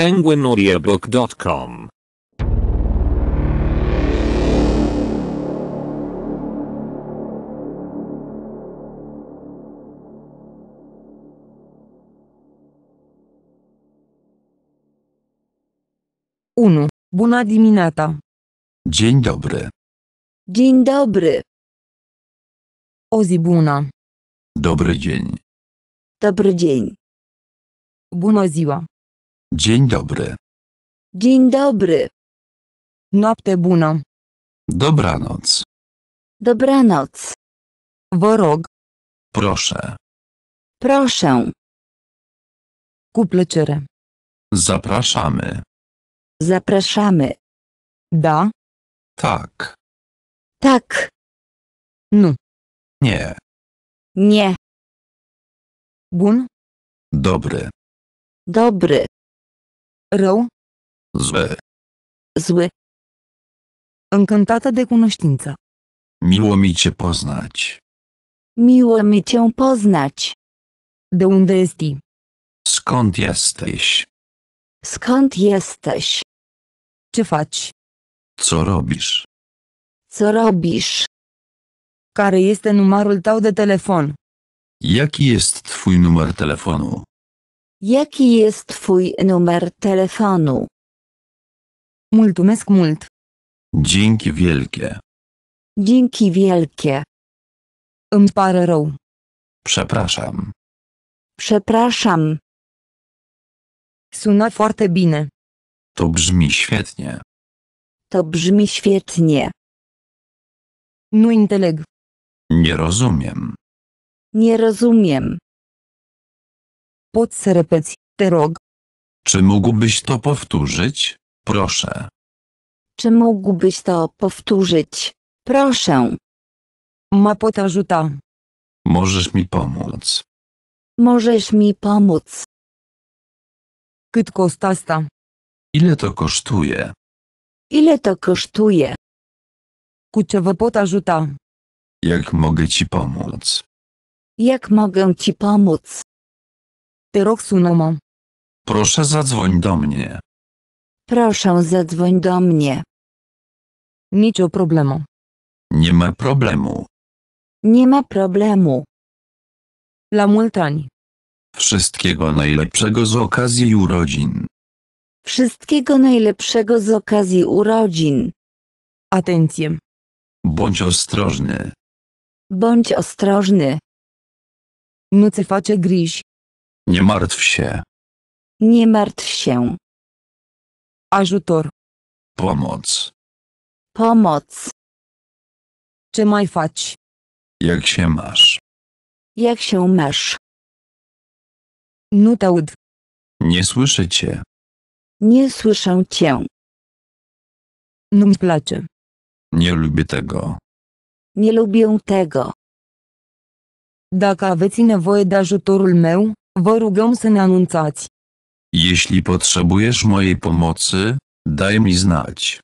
penguinaudiobook.com Unu. Bună dimineața. Dzień dobry. Dzień dobry. O zi Dobry dzień. Dobry dzień. Bună ziua. Dzień dobry. Dzień dobry. Noapte bună. Dobranoc. Dobranoc. Worog. Proszę. Proszę. Cu plăcere. Zapraszamy. Zapraszamy. Da. Tak. Tak. Nu. Nie. Nie. Bun. Dobry. Dobry. Rău. Złe. Zły. Încântată de cunoștință. Miło mi cię poznać. Miło mi cię poznać. De unde esti? Skąd jesteś? Skąd jesteś? Ce faci? Co robisz? Co robisz? Care este numărul tău de telefon? Jaki jest twój numer telefonu? Jaki jest twój numer telefonu? Multumesc mult. Dzięki wielkie. Dzięki wielkie. Îmi Przepraszam. Przepraszam. Sună foarte bine. To brzmi świetnie. To brzmi świetnie. Nu înțeleg. Nie rozumiem. Nie rozumiem. Pot să repeți, te rog. Czy mógłbyś to powtórzyć? Proszę. Czy mógłbyś to powtórzyć? Proszę. Ma potarzuta. Możesz mi pomóc. Możesz mi pomóc. Cât costă Ile to kosztuje? Ile to kosztuje? Cu potarzuta. Jak mogę ci pomóc? Jak mogę ci pomóc? Roxunomo. Proszę zadzwoń do mnie. Proszę zadzwoń do mnie. Nicio problemu. Nie ma problemu. Nie ma problemu. La multani. Wszystkiego najlepszego z okazji urodzin. Wszystkiego najlepszego z okazji urodzin. Atencję. Bądź ostrożny. Bądź ostrożny. Nucyfacie ce nie martw się. Nie martw się. Ajutor. Pomoc. Pomoc. Czy mai faci? Jak się masz? Jak się masz? Nutaud. Nie słyszę cię. Nie słyszę cię. Num place. Nie lubię tego. Nie lubię tego. Dacă aveți nevoie de ajutorul meu, vă rugăm să ne anunțați. Jeśli potrzebujesz mojej pomocy, daj mi znać.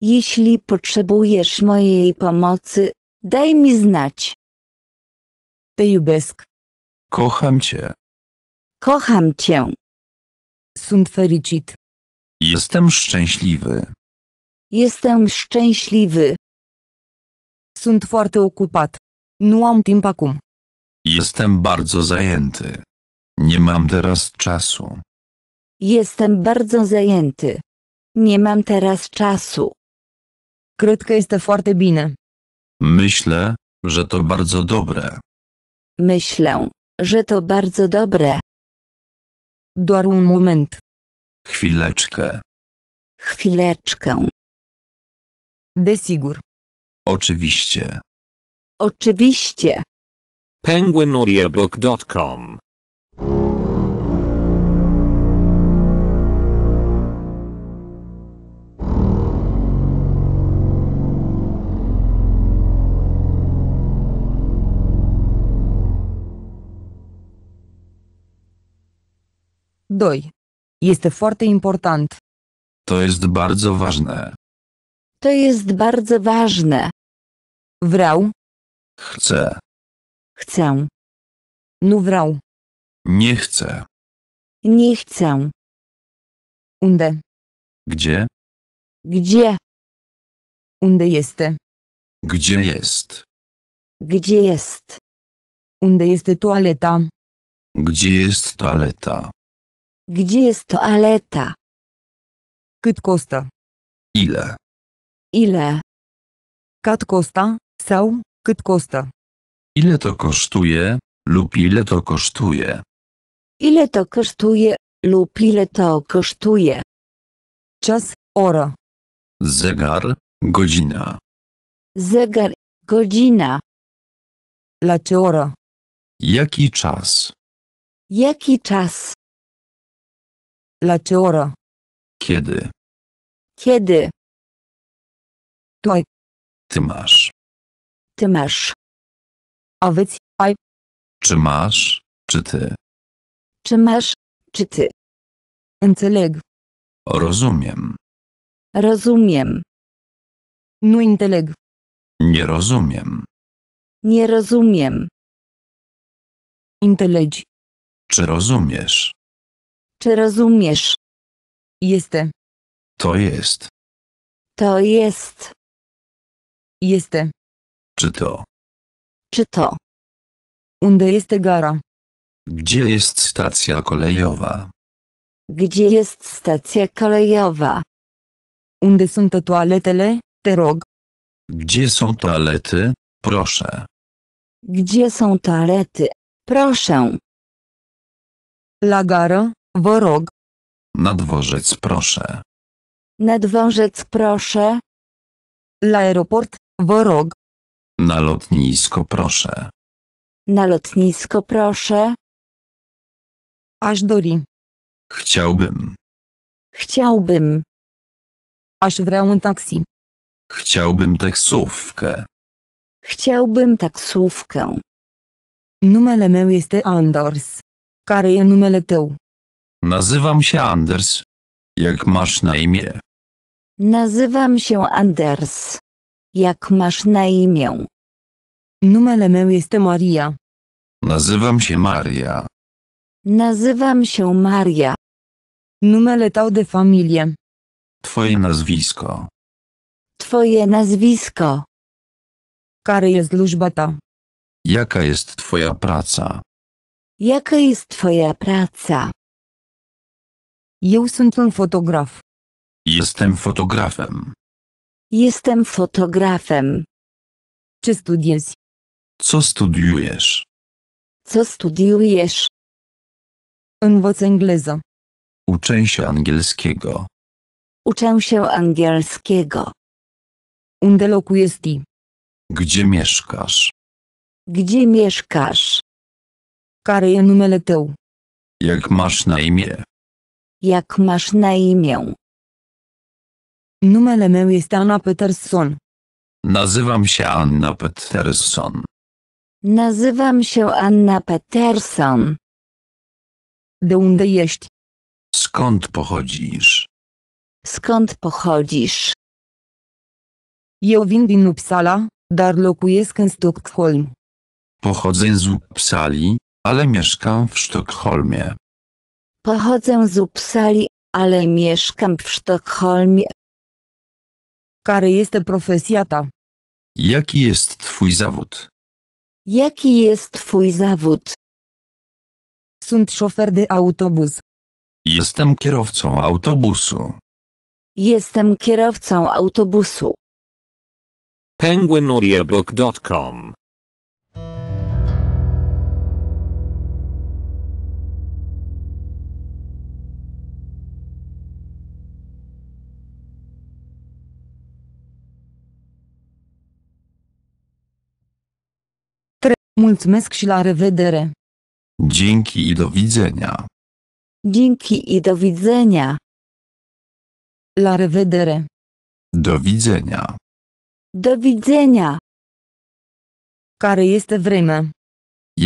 Jeśli potrzebujesz mojej pomocy, daj mi znać. Te iubesc. Kocham cię. Kocham cię. Sunt fericit. Jestem szczęśliwy. Jestem szczęśliwy. Sunt foarte ocupat. Nu am timp acum. Jestem bardzo zajęty. Nie mam teraz czasu. Jestem bardzo zajęty. Nie mam teraz czasu. Cred jest este foarte bine. Myślę, że to bardzo dobre. Myślę, że to bardzo dobre. Doar un moment. Chwileczkę. Chwileczkę. Desigur. Oczywiście. Oczywiście. PenguinAudioBook.com 2. Este foarte important. To jest bardzo ważne. To jest bardzo ważne. Wrał. Chcę. Chcę. Nu wrał. Nie chcę. Nie chcę. Unde? Gdzie? Gdzie? Unde este? Gdzie jest? Gdzie jest? Unde jest toaleta? Gdzie jest toaleta? Gdzie jest toaleta? Cât costă? Ile? Ile? Cât costă? Sau, Ile to kosztuje, lub ile to kosztuje? Ile to kosztuje, lub ile to kosztuje? Czas, ora. Zegar, godzina. Zegar, godzina. La ora? Jaki czas? Jaki czas? Laciora. Kiedy? Kiedy? Toj. Ty masz. Ty masz. A wyc, Czy masz, czy ty? Czy masz, czy ty? Înțeleg. Rozumiem. Rozumiem. Nu no înțeleg. Nie rozumiem. Nie rozumiem. Intelegi. Czy rozumiesz? Czy rozumiesz? Jestem. To jest. To jest. Jestem. Czy to? Czy to? Unde jest gara? Gdzie jest stacja kolejowa? Gdzie jest stacja kolejowa? Unde są to toaletele, te rog? Gdzie są toalety, proszę? Gdzie są toalety, proszę? La gara, Worog. Na dworzec proszę. Na dworzec proszę. L'aeroport, Worog. Na lotnisko proszę. Na lotnisko proszę. Aż dori. Chciałbym. Chciałbym. Aż wrę taksi. Chciałbym taksówkę. Chciałbym taksówkę. Numele meu jest Anders. Care numele tău? Nazywam się Anders. Jak masz na imię? Nazywam się Anders. Jak masz na imię? Numele meu Maria. Nazywam się Maria. Nazywam się Maria. Numele tau de familie. Twoje nazwisko. Twoje nazwisko. Kary jest slujba Jaka jest twoja praca? Jaka jest twoja praca? Eu sunt un fotograf. Jestem fotografem. Jestem fotografem. Czy studiujesz? Co studiujesz? Co studiujesz? Învăț engleză. Uczę się angielskiego. Uczę się angielskiego. Unde lokujesz ty? Gdzie mieszkasz? Gdzie mieszkasz? Care e numele tău? Jak masz na imię? Jak masz na imię? Numer meu jest Anna Peterson. Nazywam się Anna Peterson. Nazywam się Anna Peterson. De unde ești? Skąd pochodzisz? Skąd pochodzisz? Eu vin Uppsala, dar locuiesc în Stockholm. Pochodzę z Uppsali, ale mieszkam w Sztokholmie. Pochodzę z Upsali, ale mieszkam w Sztokholmie. Kary, este profesjata? Jaki jest twój zawód? Jaki jest twój zawód? Sunt szofer de autobus. Jestem kierowcą autobusu. Jestem kierowcą autobusu. penguinaudiobooks.com Mulțumesc și la revedere. Dzięki i do widzenia. Dzięki i do widzenia. La revedere. Do widzenia. Do widzenia. Care este vremea?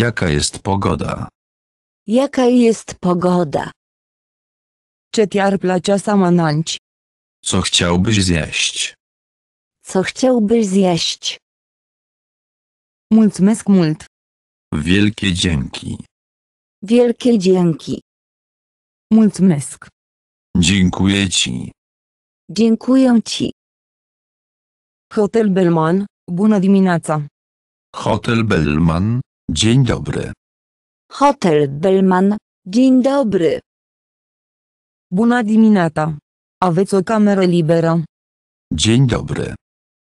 Jaka jest pogoda? Jaka jest pogoda? Ce te-ar plăcea să mănânci? Co chciałbyś zjeść? Co chciałbyś zjeść? Mulțumesc mult. Wielkie dzięki. Wielkie dzięki. Mulțumesc. Dziękuję ci. Dziękuję ci. Hotel Bellman, bună dimineața. Hotel Bellman, dzień dobry. Hotel Bellman, dzień dobry. Bună dimineața. Aveți o cameră liberă. Dzień dobry.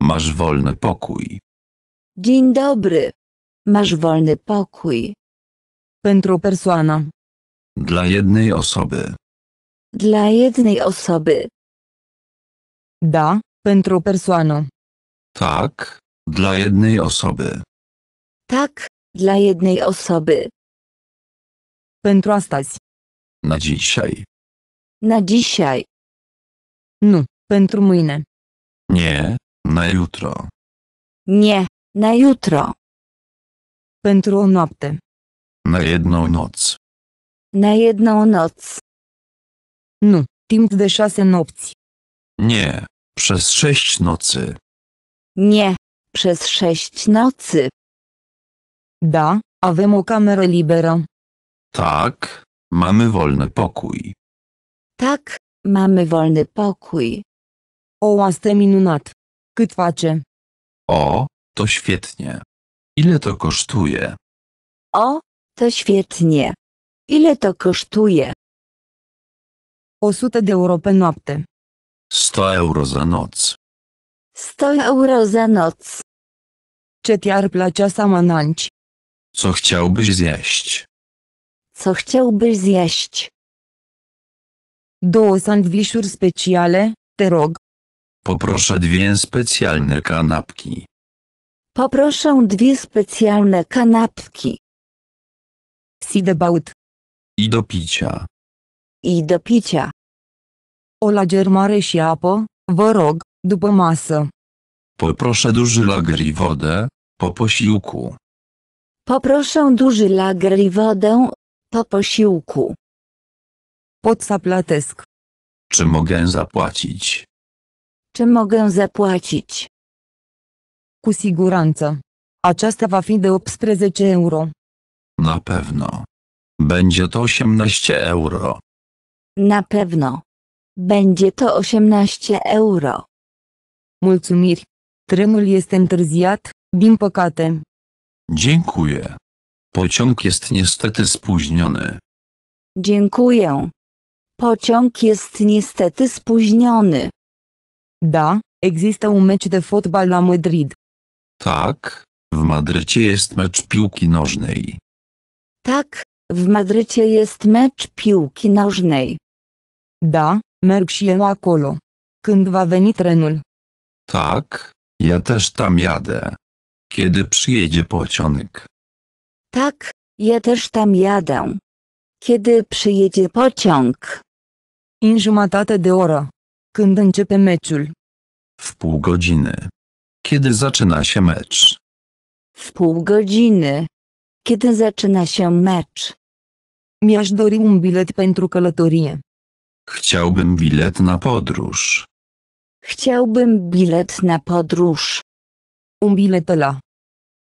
Masz wolny pokój. Dzień dobry. Masz wolny pokój. Pentru persoană. Dla jednej osoby. Dla jednej osoby. Da, pentru persoană. Tak, dla jednej osoby. Tak, dla jednej osoby. Pentru astăzi. Na dzisiaj. Na dzisiaj. Nu, pentru mâine. Nie, na jutro. Nie, na jutro. Pentru o noapte. Na jedną noc. Na jedną noc. Nu, timp de șase nopți. Nie, przez sześć nocy. Nie, przez sześć nocy. Da, avem o camerę liberă. Tak, mamy wolny pokój. Tak, mamy wolny pokój. O, asta minunat. Cât face? O, to świetnie. Ile to kosztuje? O, to świetnie. Ile to kosztuje? 100 de euro pe noapte. 100 euro za noc. 100 euro za noc. Ce ți-ar plăcea să Co chciałbyś zjeść? Co chciałbyś zjeść? Două sandwișuri speciale, te rog. Poproszę dwie specjalne kanapki. Poproszę dwie specjalne kanapki. Sidebaut. I do picia. I do picia. O lager mare și apă, vă Poproszę duży lager i wodę, po posiłku. Poproszę duży lager i wodę, po posiłku. Pot Czy mogę zapłacić? Czy mogę zapłacić? Cu siguranță. Aceasta va fi de 18 euro. Na pewno. Będzie to 18 euro. Na pewno. Będzie to 18 euro. Mulțumiri. Tremul este întârziat, din păcate. Dziękuję. Pociąg jest niestety spóźniony. Dziękuję. Pociąg jest niestety spóźniony. Da, există un meci de fotbal la Madrid. Tak, w Madrycie jest mecz piłki nożnej. Tak, w Madrycie jest mecz piłki nożnej. Da, merg się eu acolo. Când va trenul? Tak, ja też tam jadę. Kiedy przyjedzie pociąg? Tak, ja też tam jadę. Kiedy przyjedzie pociąg? În de ora. Când începe meczul? W pół godziny. Kiedy zaczyna się mecz? W pół godziny. Kiedy zaczyna się mecz? Mi-aș dori un bilet pentru Chciałbym bilet na podróż. Chciałbym bilet na podróż. Un bilet la.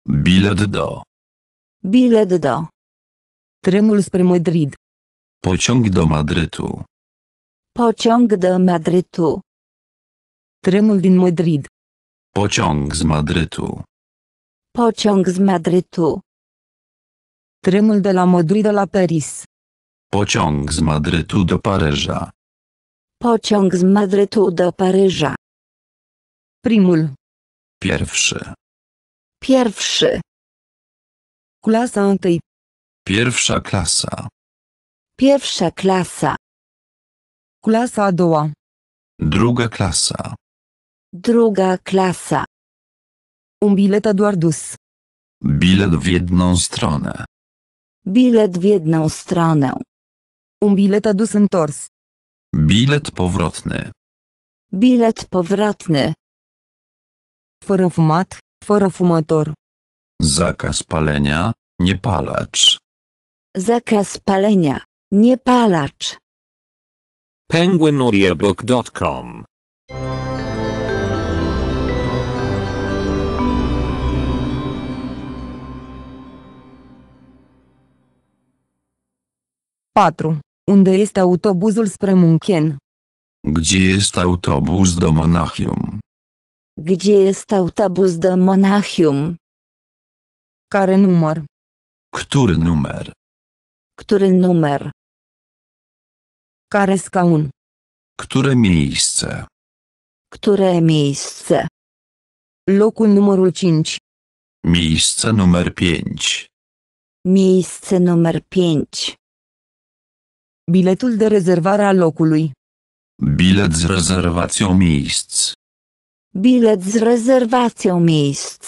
Bilet do. Bilet do. Tremuls per Madrid. Pociąg do Madrytu. Pociąg do Madrytu. Trenul din Madrid. Pociąg z Madrytu. Pociąg z Madrytu. Tremul de la Madrid la Paris. Pociąg z Madrytu do Paryża. Pociąg z Madrytu do Paryża. Primul. Pierwszy. Pierwszy. Klasa antej. Pierwsza klasa. Pierwsza klasa. Klasa doła. Druga klasa. Druga klasa. Un bilet a Bilet w jedną stronę. Bilet w jedną stronę. Un bilet a Bilet powrotny. Bilet powrotny. Fără fumat, Zakaz palenia, nie palacz. Zakaz palenia, palacz. Penguinaudiebook.com 4. Unde este autobuzul spre Munchen? Gdzie jest autobus do Monachium? Gdzie jest autobus do Monachium? Care numer? Który numer? Który numer? Care scaun? Które miejsce? Które miejsce? Locul numărul 5. Miejsce numer 5. Miejsce numer 5. Biletul de rezervare a locului. Bilet z rezerwacją miejsc. Bilet z rezerwacją miejsc.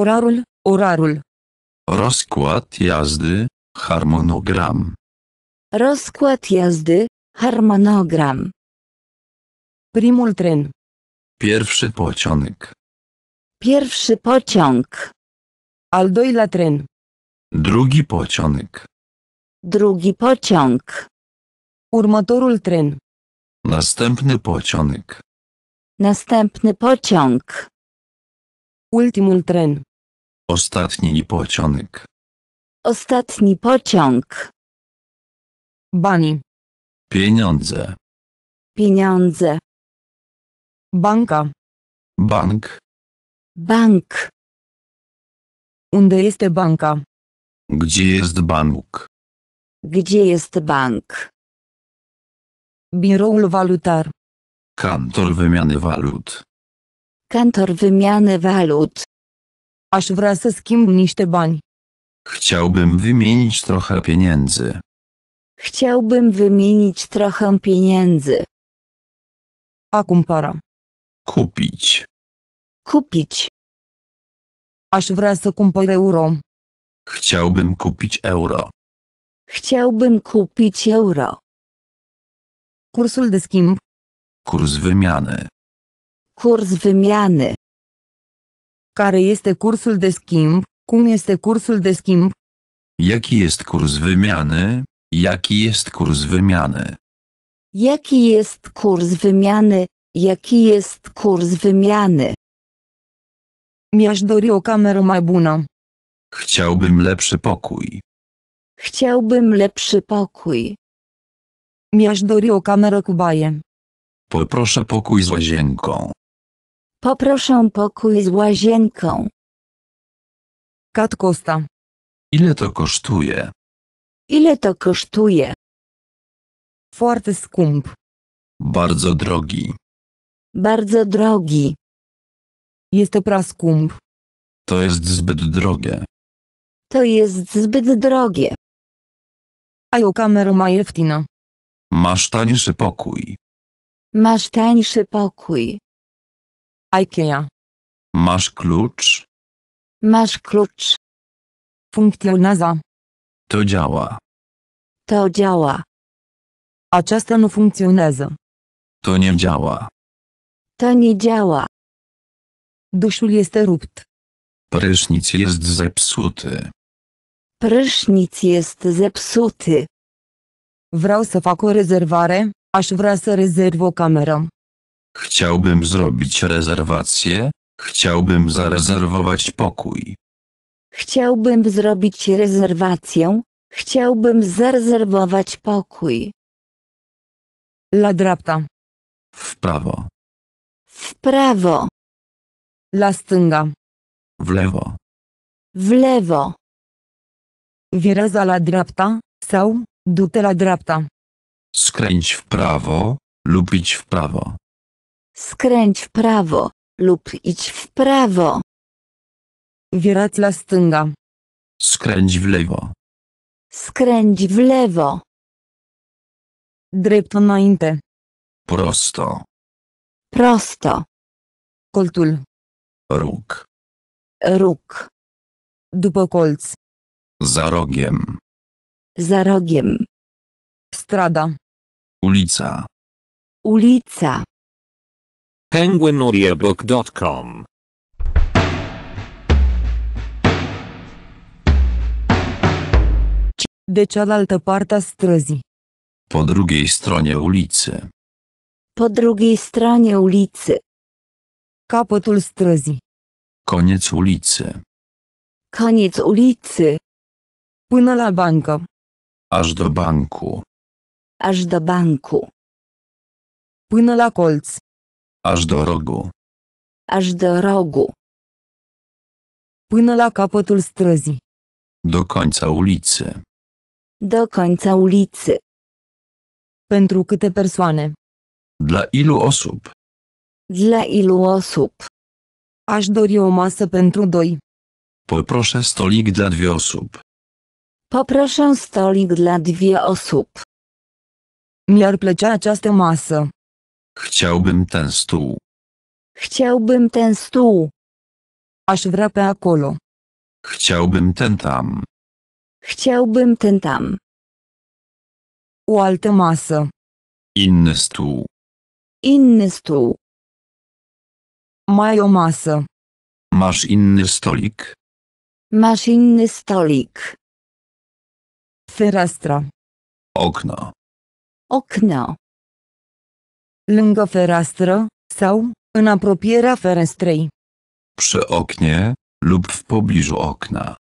Orarul, orarul. Rozkład jazdy, harmonogram. Rozkład jazdy, harmonogram. Primul tren. Pierwszy pociąg. Pierwszy pociąg. Al doilea tren. Drugi pociąg. Drugi pociąg. Următorul tren. Następny pociąg. Następny pociąg. Ultimul tren. Ostatni pociąg. Ostatni pociąg. Bani. Pieniądze. Pieniądze. Banka. Bank. Bank. Unde este banka? Gdzie jest bank? Gdzie jest bank? Biroul walutar. Kantor wymiany walut. Kantor wymiany walut. Aż wraz z kim niște bani. Chciałbym wymienić trochę pieniędzy. Chciałbym wymienić trochę pieniędzy. A kumpara? Kupić. Kupić. Aż wraz z euro. Chciałbym kupić euro. Chciałbym kupić euro. Kursul uldyskim? Kurs wymiany. Kurs wymiany. Kary jest kurs uldyskim? schimb? jest kurs uldyskim? Jaki jest kurs wymiany? Jaki jest kurs wymiany? Jaki jest kurs wymiany? Jaki jest kurs wymiany? mi kameru dori Chciałbym lepszy pokój. Chciałbym lepszy pokój. Miażdżorio kamerę kubajem. Poproszę pokój z łazienką. Poproszę pokój z łazienką. Kat Ile to kosztuje? Ile to kosztuje? Foarte skump. Bardzo drogi. Bardzo drogi. Jest to praskump. To jest zbyt drogie. To jest zbyt drogie. A ma jeftino. Masz tańszy pokój. Masz tańszy pokój. IKEA. Masz klucz? Masz klucz. Funkcjonaza. To działa. To działa. A nu funkcjonaza. To nie działa. To nie działa. Duszul jest rupt. Prysznic jest zepsuty. Prysznic jest zepsuty. Wrał să fac o rezervare, aș rezerwą să Chciałbym zrobić rezerwację, chciałbym zarezerwować pokój. Chciałbym zrobić rezerwację, chciałbym zarezerwować pokój. La W prawo. W prawo. La W lewo. W lewo. Wyraza la drapta, sau, dute la drapta. Skręć w prawo, lub idź w prawo. Skręć w prawo, lub idź w prawo. Wyraz la stânga. Skręć w lewo. Skręć w lewo. Drept inte. Prosto. Prosto. Koltul. Róg. Róg. Dupokolc. Za rogiem. Za rogiem. Strada. Ulica. Ulica. PenguinAudiobook.com De cealaltă parte a străzii. Po drugiej stronie ulicy. Po drugiej stronie ulicy. Capătul străzii. Koniec ulicy. Koniec ulicy la banko. Aż do banku. Aż do banku. la kolc. Aż do rogu. Aż do rogu. la kapotul străzii. Do końca ulicy. Do końca ulicy. Pentru câte persoane? Dla ilu osób? Dla ilu osób? aż dori o masă pentru doi. Poproszę stolik dla dwie osób. Poproszę stolik dla dwie osób. Mi-ar plăcea masę. Chciałbym ten stół. Chciałbym ten stół. Aż vrea akolo. Chciałbym ten tam. Chciałbym ten tam. O masę. Inny stół. Inny stół. Mają masę. Masz inny stolik? Masz inny stolik. Fyrastra. Okno. Okno. Lângă fereastră, sau, în apropierea ferestrei. Przy oknie, lub w pobliżu okna.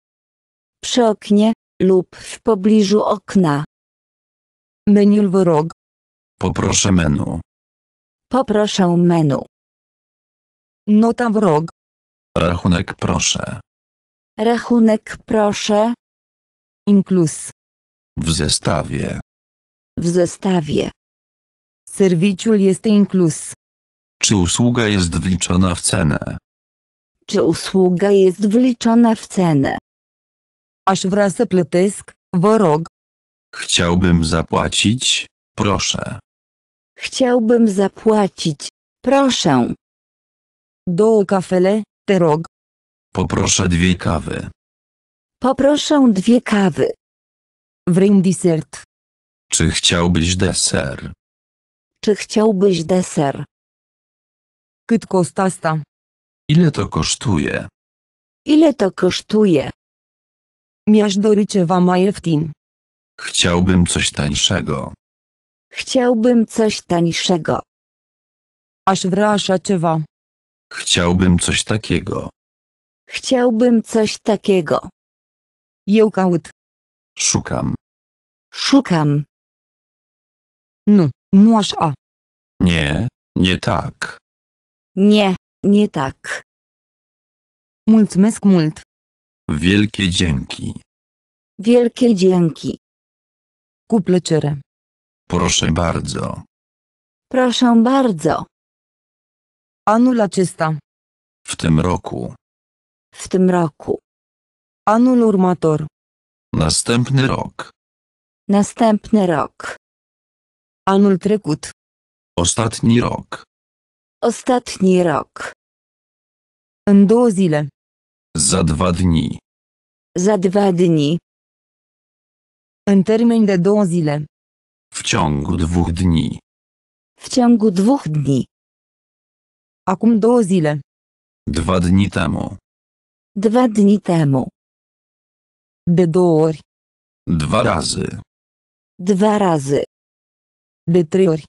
Przy oknie, lub w pobliżu okna. Meniul vă rog. Poproszę menu. Poproszę menu. Nota w rog. Rachunek proszę. Rachunek proszę. inklus w zestawie. W zestawie. Serwiciul jest inkluz. Czy usługa jest wliczona w cenę? Czy usługa jest wliczona w cenę? Aż wraz să plătesc, vă Chciałbym zapłacić, proszę. Chciałbym zapłacić, proszę. Do kafele, te rog. Poproszę dwie kawy. Poproszę dwie kawy. Vreau desert. Czy chciałbyś deser? Czy chciałbyś deser? Cât costă Ile to kosztuje? Ile to kosztuje? Mi-aș dori ceva Chciałbym coś tańszego. Chciałbym coś tańszego. Aż vrea așa Chciałbym coś takiego. Chciałbym coś takiego. Eu Szukam. Szukam. No, muszę. Nie, nie tak. Nie, nie tak. Mulțumesc mult. Wielkie dzięki. Wielkie dzięki. Cu Proszę bardzo. Proszę bardzo. Anula czysta. W tym roku. W tym roku. Anul următor. Następny rok. Następny rok. Anul trecut. Ostatni rok. Ostatni rok. În două zile. Za dwa dni. Za dwa dni. În termen de două zile. W ciągu dwóch dni. W ciągu dwóch dni. Acum două zile. Dwa dni temu. Dwa dni temu. Bedor. Dwa razy. Dwa razy. Detrior.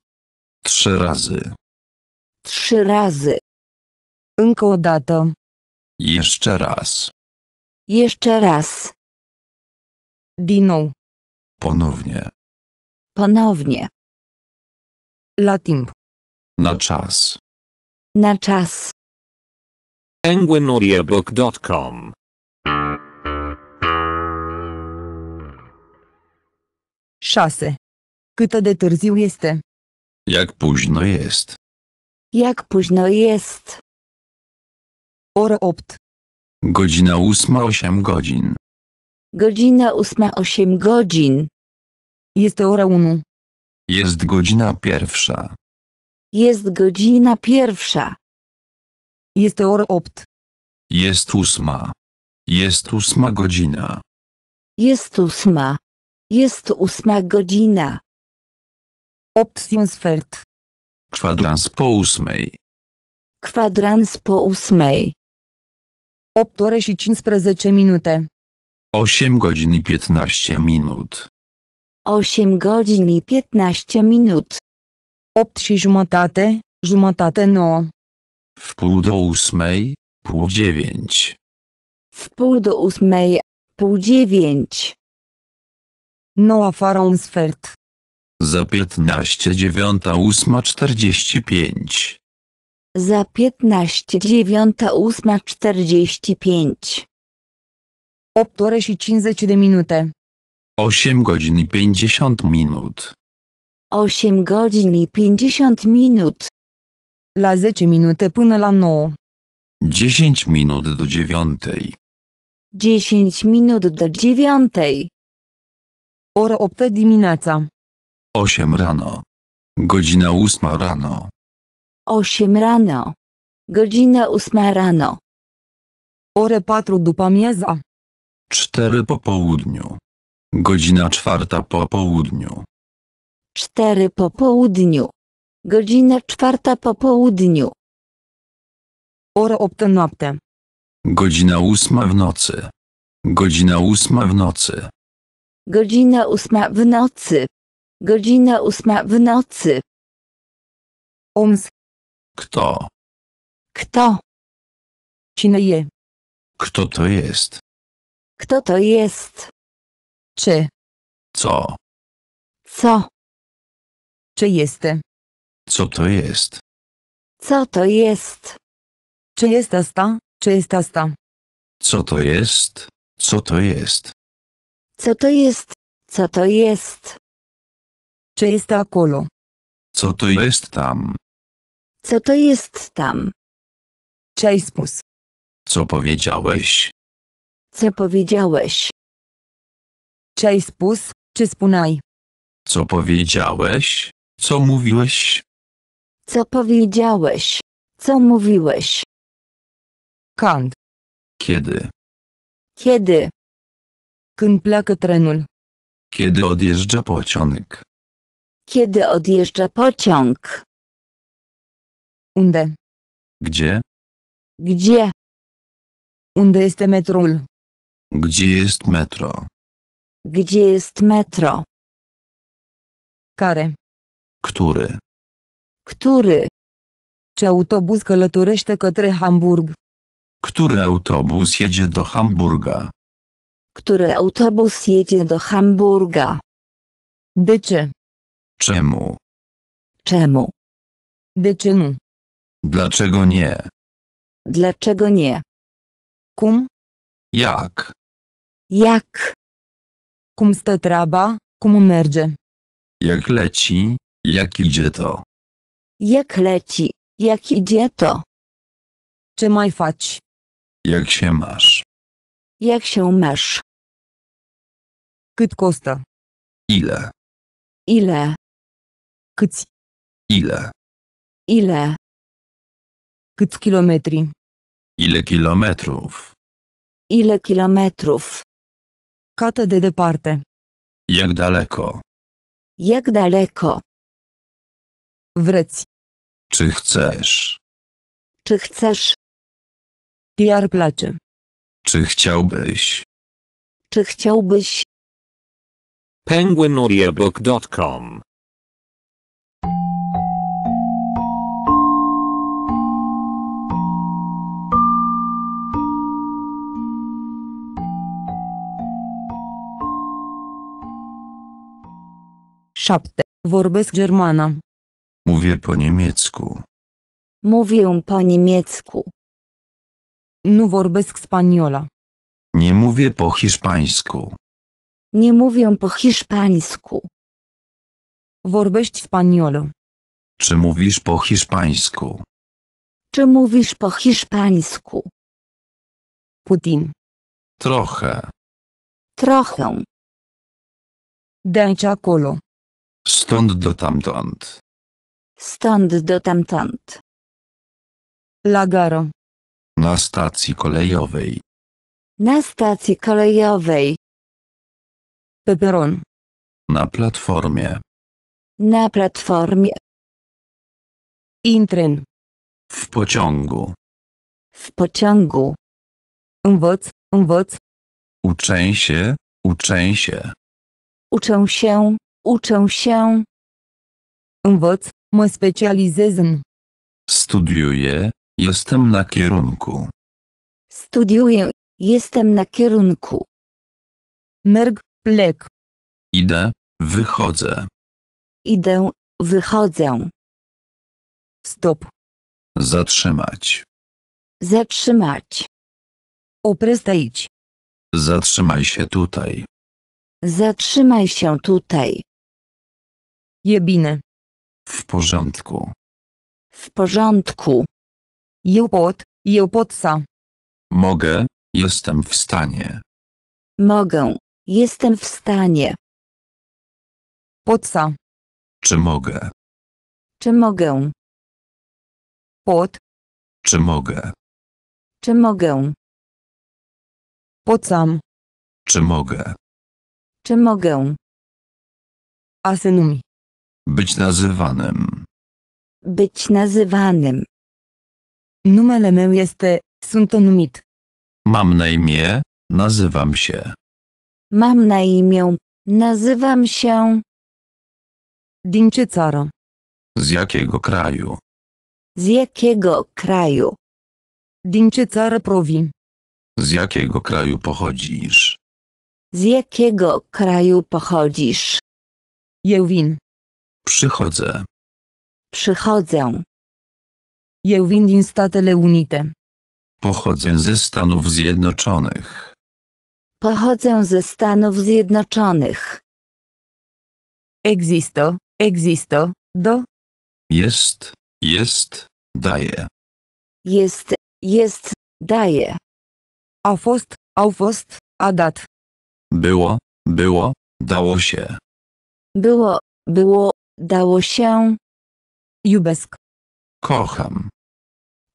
Trzy razy. Trzy razy. Încă o dată. Jeszcze raz. Jeszcze raz. Din Ponownie. Ponownie. La timp. Na czas. Na czas. Enguinaudiabook.com 6. Câtă de târziu este? Jak późno jest? Jak późno jest? Ora 8. Godzina ósma osiem godzin. Godzina ósma osiem godzin. Jest ora 1. Jest godzina pierwsza. Jest godzina pierwsza. Jest ora 8. Jest ósma. Jest ósma godzina. Jest ósma. Jest ósma godzina. Optionsfeld. Kwadrans po ósmej. Kwadrans po ósmej. Optoresicins prezecie minutę. Osiem godzin piętnaście minut. Osiem godzin piętnaście minut. Optsi żmotate, żmotate no. W pół do ósmej, pół dziewięć. W pół do ósmej, pół dziewięć. Noah Romsfeld. Za piętnaście dziewiąta ósma czterdzieści pięć. Za piętnaście dziewiąta ósma czterdzieści pięć. 8 ore și 50 de minute. 8 godzin i 50 minut. 8 godzin i 50 minut. La 10 minute până la 9. No. 10 minut do dziewiątej. 10 minut do dziewiątej. Ora 8 dimineața. 8 rano. Godzina 8 rano. 8 rano. Godzina 8 rano. Ore 4 după mieza. 4 po południu. Godzina 4 po południu. 4 po południu. Godzina 4 po południu. Ora 8 noapte. Godzina 8 w nocy. Godzina 8 w nocy. Godzina ósma w nocy. Godzina ósma w nocy. Ums. Kto? Kto? Cineje. Kto to jest? Kto to jest? Czy? Co? Co? Czy jestem? Co to jest? Co to jest? Czy jest ta? Czy jest ta? Co to jest? Co to jest? Co to jest? Co to jest? jest to acolo? Co to jest tam? Co to jest tam? Ce spus? Co powiedziałeś? Co powiedziałeś? Ce Czy spus? Co powiedziałeś? Co mówiłeś? Co powiedziałeś? Co mówiłeś? Kąd? Kiedy? Kiedy? Când pleacă trenul? Kiedy odjeżdża pociąg? Kiedy odjeżdża pociąg? Unde? Gdzie? Gdzie? Unde jest metrul? Gdzie jest metro? Gdzie jest metro? Care? Który? Który? Czy autobus călătorește către Hamburg? Który autobus jedzie do Hamburga? który autobus jedzie do Hamburga? Byczy. Czemu? Czemu? Byczynu. Dlaczego nie? Dlaczego nie? Kum? Jak? Jak? Cum Kumu treaba, Jak leci, jak idzie to? Jak leci, jak idzie to? Ce mai faci? Jak się masz? Jak się masz? Ile? Ile? Câți? Ile? Ile? Câți kilometri? Ile kilometrów? Ile kilometrów? Kata de departe? Jak daleko? Jak daleko? Wrec. Czy chcesz? Czy chcesz? Ti ar Czy chciałbyś? Czy chciałbyś? penguinaudiobook.com Șapte. Vorbesc germană. Mówię po niemiecku. Mówię po niemiecku. Nu vorbesc spaniola. Nie mówię po hiszpańsku. Nie mówią po hiszpańsku. w spaniolo. Czy mówisz po hiszpańsku? Czy mówisz po hiszpańsku? Putin. Trochę. Trochę. De aici Stąd do tamtąd. Stąd do tamtąd. Lagaro. Na stacji kolejowej. Na stacji kolejowej. Peperon. Na platformie. Na platformie. Intryn. W pociągu. W pociągu. Owoc, owoc. Uczę się, uczę się. Uczę się, uczę się. Owoc, mă specjalizez Studiuję, jestem na kierunku. Studiuję, jestem na kierunku. Merg, lek, Idę, wychodzę. idę, wychodzę. stop, Zatrzymać. Zatrzymać. oprystoić, Zatrzymaj się tutaj. Zatrzymaj się tutaj. jebine, W porządku. W porządku. Jupot jełpotca, Mogę, jestem w stanie. Mogę. Jestem w stanie. Po co? Czy mogę? Czy mogę? Pod. Czy mogę? Czy mogę? Po co? Czy mogę? Czy mogę? Asynumi. Być nazywanym. Być nazywanym. Numele meu jeste sunt Mam na imię, nazywam się. Mam na imię. Nazywam się. Dinczycoro. Z jakiego kraju? Z jakiego kraju? Dinczycoro ce Z jakiego kraju pochodzisz? Z jakiego kraju pochodzisz? Eu Przychodzę. Przychodzę. Eu vin din Pochodzę ze Stanów Zjednoczonych. Pochodzę ze Stanów Zjednoczonych. Existo, existo, do. Jest, jest, daje. Jest, jest, daje. A fost, adat. fost, Było, było, dało się. Było, było, dało się. Iubesk. Kocham.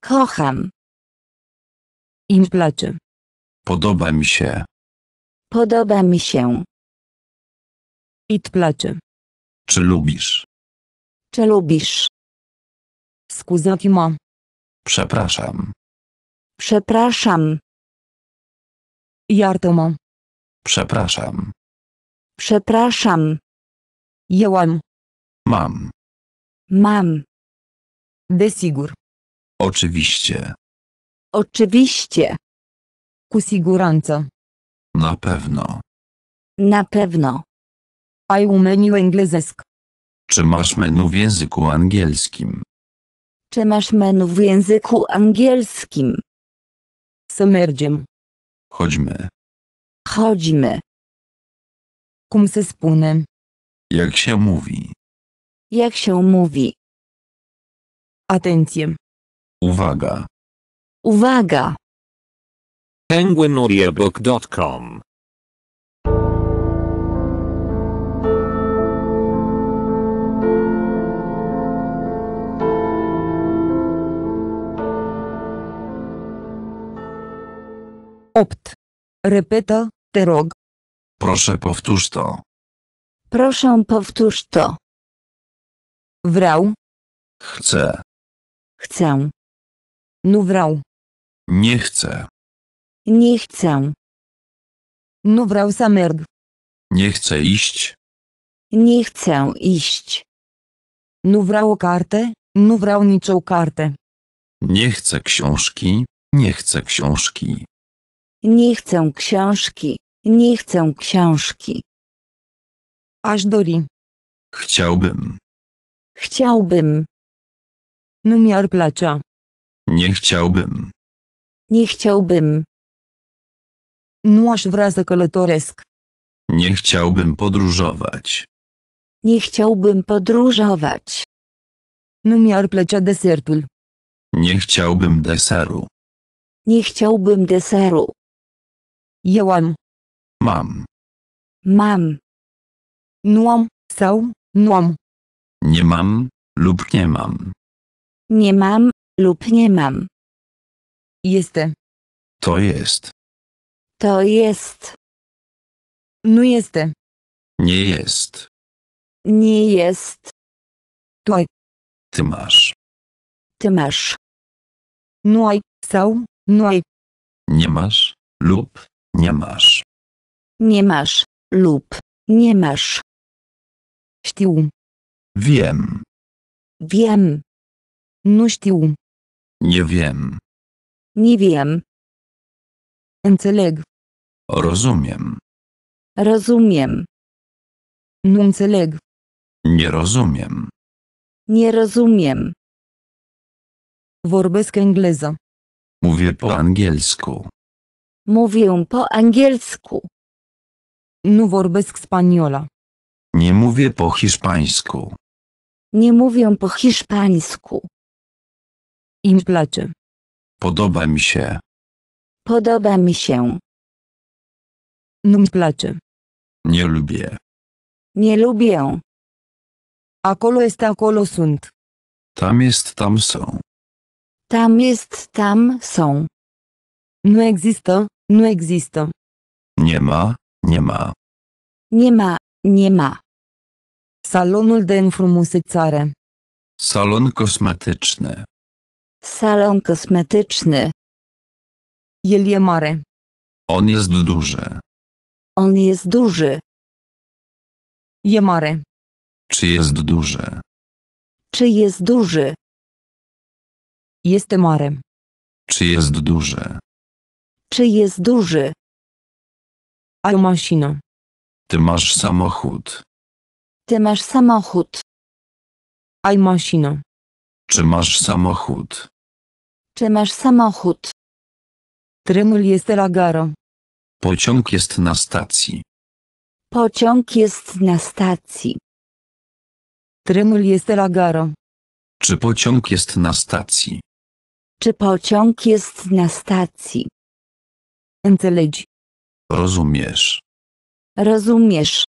Kocham. Im place. Podoba mi się. Podoba mi się. It place. Czy lubisz? Czy lubisz? Scusatimo. Przepraszam. Przepraszam. Jartomo. Przepraszam. Przepraszam. Jełam. Mam. Mam. Desigur. Oczywiście. Oczywiście. Cu na pewno. Na pewno. Ai un meniu englezesc. Czy masz menu w języku angielskim? Czy masz menu w języku angielskim? Samerdziem. Chodźmy. Chodźmy. Kum se spunem. Jak się mówi? Jak się mówi? Atencję. Uwaga. Uwaga penguinaudiobook.com Opt. Repetă, te rog. Proszę powtórz to. Proszę powtórz to. Wrał. Chcę. Chcę. Nu vreau. Nie chcę. Nie chcę. Nu vreau să merg. Nie chcę iść. Nie chcę iść. Nu vreau o carte, nu vreau nicio carte. Nie chcę książki, nie chcę książki. Nie chcę książki, nie chcę książki. Aż dori. Chciałbym. Chciałbym. Nu mi-ar placea. Nie chciałbym. Nie chciałbym. Nu aș vrea să călătoresc. Nie chciałbym podróżować. Nie chciałbym podróżować. Nu mi-ar plăcea desertul. Nie chciałbym deseru. Nie chciałbym deseru. Eu am. Mam. Mam. Nu am, sau, nu am. Nie mam, lub nie mam. Nie mam, lub nie mam. Jestem. To jest. To jest. nu jeste, Nie jest. Nie jest. Той. Ty masz. Ty masz. Noi są, noi. Nie masz lub nie masz. Nie masz lub nie masz. Știu. Wiem. Wiem. Nu știu. Nie wiem. Nie wiem. Înțeleg. Rozumiem. Rozumiem. Nu Nie rozumiem. Nie rozumiem. Vorbesc engleză. Mówię po angielsku. Mówię po angielsku. Nu vorbesc spaniola. Nie mówię po hiszpańsku. Nie mówię po hiszpańsku. Im place. Podoba mi się. Podoba mi się. Numplace. Nie lubię. Nie lubię. Acolo este acolo sunt. Tam jest tam są. Tam jest tam są. Nu există, nu există. Nie ma, nie ma. Nie ma, nie ma. Salonul de înfrumusețare. Salon kosmetyczny. Salon kosmetyczny. Jelie mare. On jest duży. On jest duży. E marem. Czy jest duży? Czy jest duży? Jestem marem. Czy jest duży? Czy jest duży? Ai Ty masz samochód. Ty masz samochód. Ai Czy masz samochód? Czy masz samochód? Tremul este Pociąg jest na stacji. Pociąg jest na stacji. Trymul jest la gară. Czy pociąg jest na stacji? Czy pociąg jest na stacji? Înțelegi. Rozumiesz. Rozumiesz.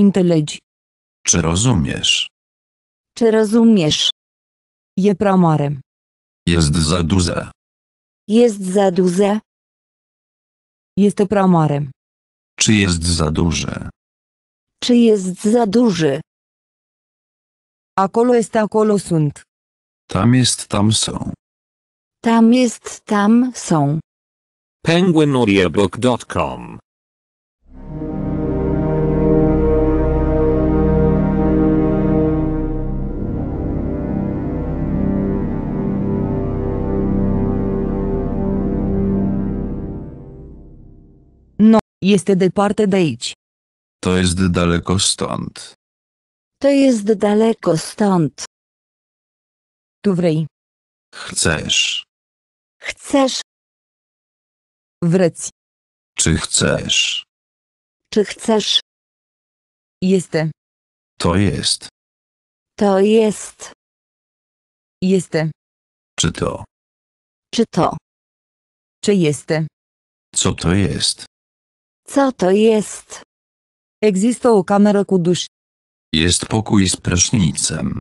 Înțelegi. Czy rozumiesz? Czy rozumiesz? E Jest za duże. Jest za duże. Jest prea mare. Czy jest za duże? Czy jest za duży? Acolo este acolo sunt. Tam jest tam są. Tam jest tam są. penguinaudiebook.com Este departe de aici. To jest daleko stąd. To jest daleko stąd. Tu vrei. Chcesz. Chcesz. Wrec. Czy chcesz? Czy chcesz? Este. To jest. To jest. Jeste. Czy to? Czy to? Czy jest? Co to jest? Co to jest? Există o cameră cu duș. Jest pokój z prysznicem.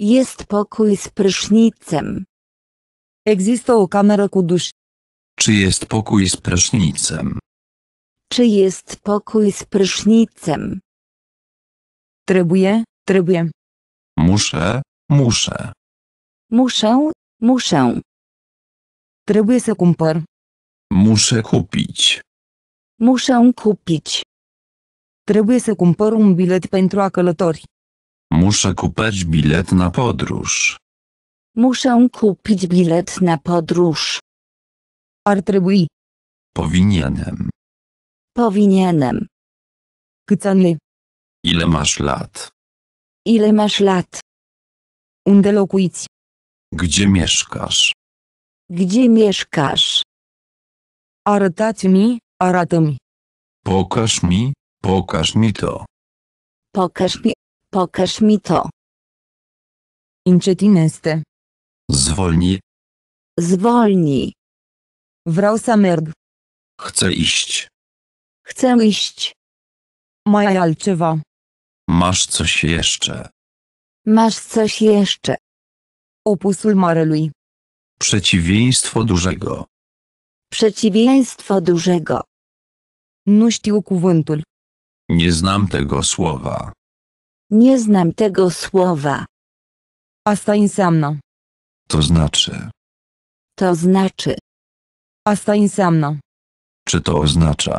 Jest pokój z prysznicem. Există o cameră cu duș. Czy jest pokój z prysznicem? Czy jest pokój z prysznicem? Trybuję, trybuję. Muszę, muszę. Muszę, muszę. Trybuję să Muszę kupić. Muszę kupić. Trebuie să cumpăr un bilet pentru a călători. Muszę kupić bilet na podróż. Muszę kupić bilet na podróż. Ar trebui. Powinienem. Powinienem. Câți Ile masz lat? Ile masz lat? Unde locuiți? Gdzie mieszkasz? Gdzie mieszkasz? Arătați-mi Arată Pokaż mi, pokaż mi to. Pokaż mi, pokaż mi to. Încetinește. Zwolni. Zwolni. Vreau merg. Chcę iść. Chcę iść. Mai ai Masz coś jeszcze. Masz coś jeszcze. Opusul marelui. Przeciwieństwo dużego. Przeciwieństwo dużego. Nu știu cuvântul. Nie znam tego słowa. Nie znam tego słowa. Asta înseamnă. To znaczy. To znaczy. Asta înseamnă. Czy to oznacza?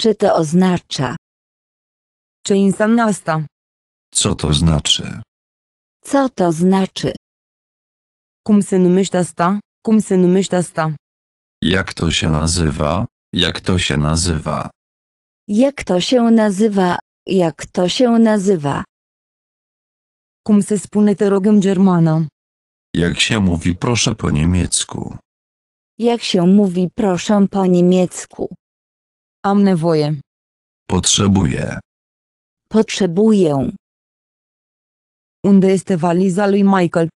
Czy to oznacza? Czy înseamnă asta? Co to znaczy? Co to znaczy? Cum se numește asta? Cum se numește asta? Jak to się nazywa? Jak to się nazywa? Jak to się nazywa? Jak to się nazywa? Kum se spune te rog Jak się mówi proszę po niemiecku? Jak się mówi proszę po niemiecku? Amne woje. Potrzebuję. Potrzebuję. Unde jest waliza, lui Michael?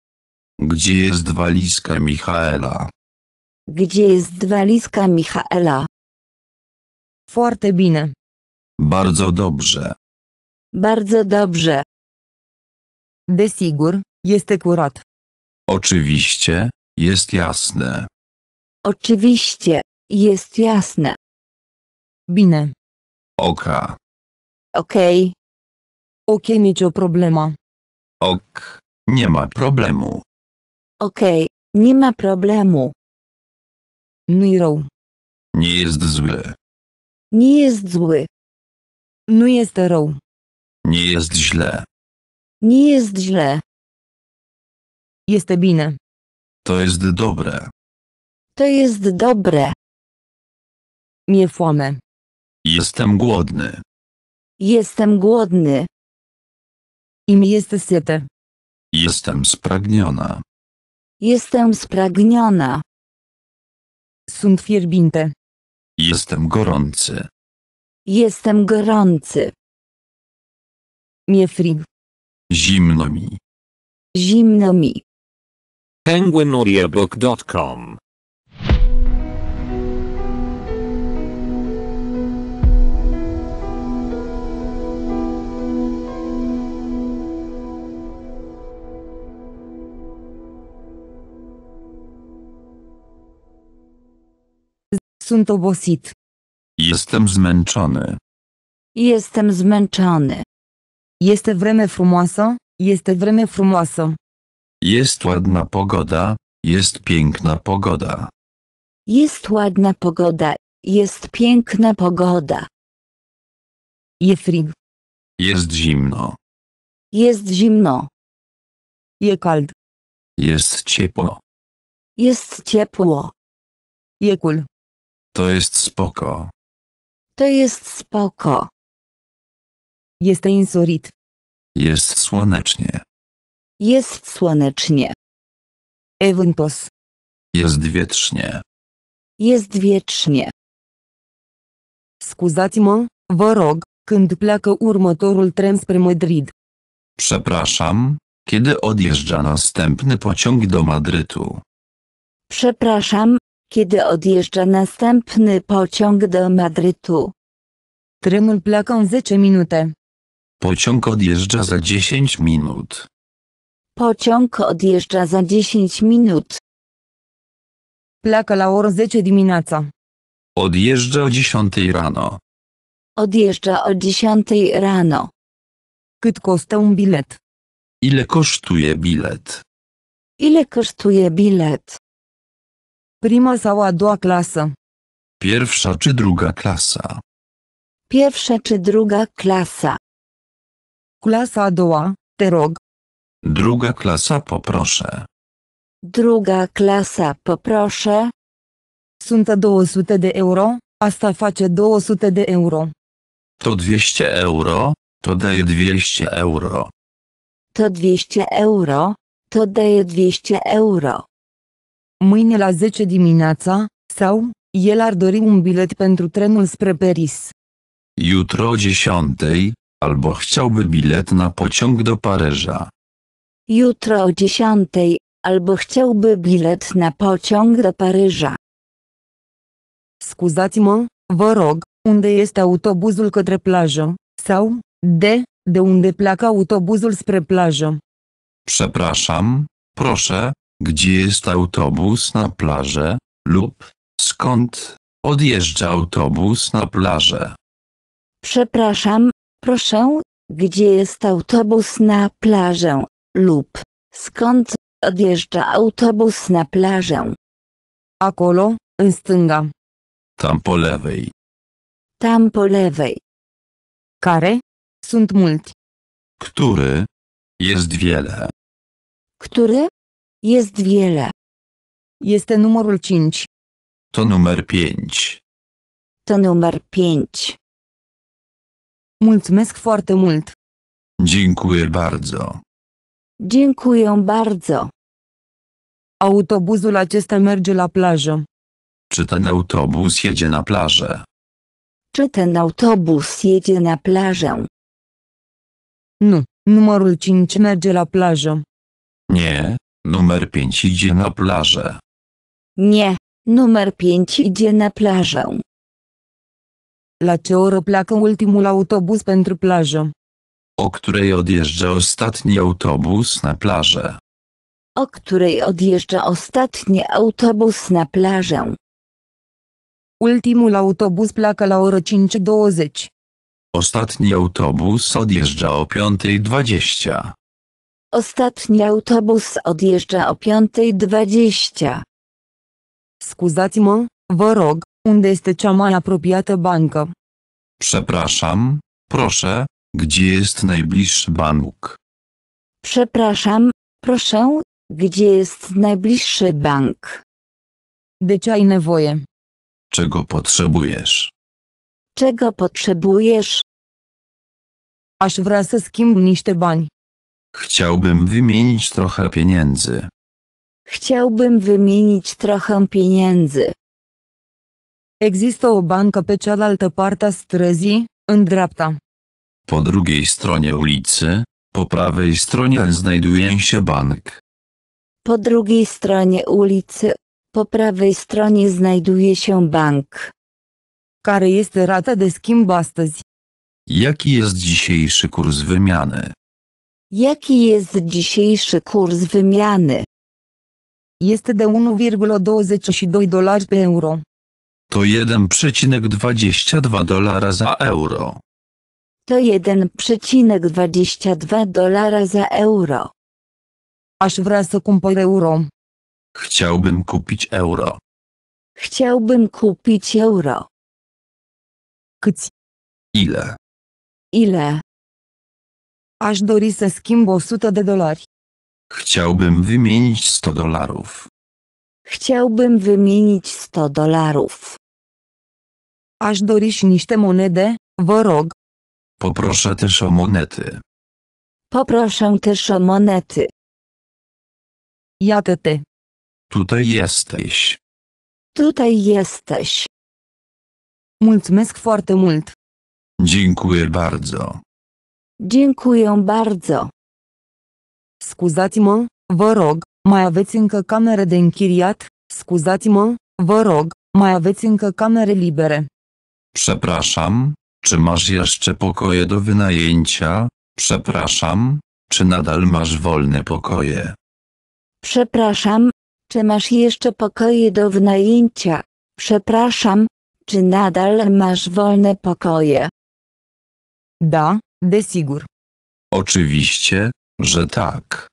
Gdzie jest walizka Michaela? Gdzie jest walizka Michaela? Foarte bine. Bardzo dobrze. Bardzo dobrze. Desigur, este curat. Oczywiście, jest jasne. Oczywiście, jest jasne. Bine. Oka. Okej. Ok, nicio problema. Ok, nie ma problemu. Okej, nie ma problemu. nu Nie jest zły. Nie jest zły. No jest rą. Nie jest źle. Nie jest źle. Jest bine. To jest dobre. To jest dobre. Nie foame. Jestem głodny. Jestem głodny. Im jest siete. Jestem spragniona. Jestem spragniona. Sunt fierbinte. Jestem gorący. Jestem gorący. Miefrig. Zimno mi. Zimno mi. penguinaudiobooks.com Sunt obosit. Jestem zmęczony. Jestem zmęczony. Jest vreme frumoasă, este vreme frumoasă. Jest ładna pogoda, jest piękna pogoda. Jest ładna pogoda, jest piękna pogoda. E frig. Jest zimno. Jest zimno. E Jest ciepło. Jest ciepło. E cool. To jest spoko. To jest spoko. Jest insurit. Jest słonecznie. Jest słonecznie. Ewentos. Jest wiecznie. Jest wiecznie. Skuzatimo, worog, vă rog, când pleacă Madrid. Przepraszam, kiedy odjeżdża następny pociąg do Madrytu? Przepraszam, kiedy odjeżdża następny pociąg do Madrytu. Tremul plaką în 10 minute. Pociąg odjeżdża za 10 minut. Pociąg odjeżdża za 10 minut. Plaka la oră 10 dimineața. Odjeżdża o 10 rano. Odjeżdża o 10 rano. Cât costă bilet? Ile kosztuje bilet? Ile kosztuje bilet? Prima sau a doua klasă? Pierwsza czy druga klasa? Pierwsza czy druga klasa? Klasa a doua, te rog. Druga klasa poproszę. Druga klasa poproszę. Sunt 200 de euro, asta face 200 de euro. To 200 euro, to daje 200 euro. To 200 euro, to daje 200 euro mâine la 10 dimineața, sau, el ar dori un bilet pentru trenul spre Paris. Jutro o 10, albo chciałby bilet na pociąg do Paryża. Jutro o 10, albo chciałby bilet na pociąg do Paryża. Scuzați-mă, vă rog, unde este autobuzul către plajă, sau, de, de unde pleacă autobuzul spre plajă? Przepraszam, proszę, gdzie jest autobus na plażę, lub skąd odjeżdża autobus na plażę. Przepraszam, proszę, gdzie jest autobus na plażę, lub skąd odjeżdża autobus na plażę. Akolo, în stânga. Tam po lewej. Tam po lewej. Kare, Sunt mult. Który? Jest wiele. Który? Jest wiele. Jest numărul 5. To numer 5. To numer 5. Mulțumesc foarte mult. Dziękuję bardzo. Dziękuję bardzo. Autobuzul acesta merge la plajă. Czy ten autobus jedzie na plażę? Czy ten autobus jedzie na plażę? Nu, numerul 5 merge la plajă. Nie, Numer 5 idzie na plażę. Nie, numer 5 idzie na plażę. La ce oră pleacă ultimul autobuz pentru plajă? O której odjeżdża ostatni autobus na plażę? O której odjeżdża ostatni autobus na plażę? Ultimul autobus pleacă la oră 5.20. Ostatni autobus odjeżdża o 5.20. Ostatni autobus odjeżdża o 5.20. Scuzați-mă, unde este cea mai apropiată bancă? Przepraszam, proszę, gdzie jest najbliższy bank? Przepraszam, proszę, gdzie jest najbliższy bank? De ce ai nevoie? Czego potrzebujesz? Czego potrzebujesz? Aż vrea z schimb niște bani. Chciałbym wymienić trochę pieniędzy. Chciałbym wymienić trochę pieniędzy. Există banko bancă pe cealaltă parte a Po drugiej stronie ulicy, po prawej stronie znajduje się bank. Po drugiej stronie ulicy, po prawej stronie znajduje się bank. Kary jest rata deskim schimb Jaki jest dzisiejszy kurs wymiany? Jaki jest dzisiejszy kurs wymiany? Jest de 1,22 dolari euro. To 1,22 dolara za euro. To 1,22 dolara za euro. Aż wraz să euro. Chciałbym kupić euro. Chciałbym kupić euro. Câți? Ile? Ile? Aș dori să schimb 100 de dolari. Chciałbym wymienić 100 dolarów. Chciałbym wymienić 100 dolarów. Aż do și niște monede, worog. Poproszę też o monety. Poproszę też o monety. Ja te. Tutaj jesteś. Tutaj jesteś. Mulțumesc foarte mult. Dziękuję bardzo. Dziękuję bardzo. Scuzați-mă, vă rog, mai aveți încă camere de închiriat? Scuzați-mă, vă rog, mai aveți încă camere libere. Przepraszam, czy masz jeszcze pokoje do wynajęcia? Przepraszam, czy nadal masz wolne pokoje? Przepraszam, czy masz jeszcze pokoje do wynajęcia? Przepraszam, czy nadal masz wolne pokoje? Da, Desigur. Oczywiście, że tak.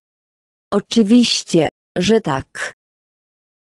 Oczywiście, że tak.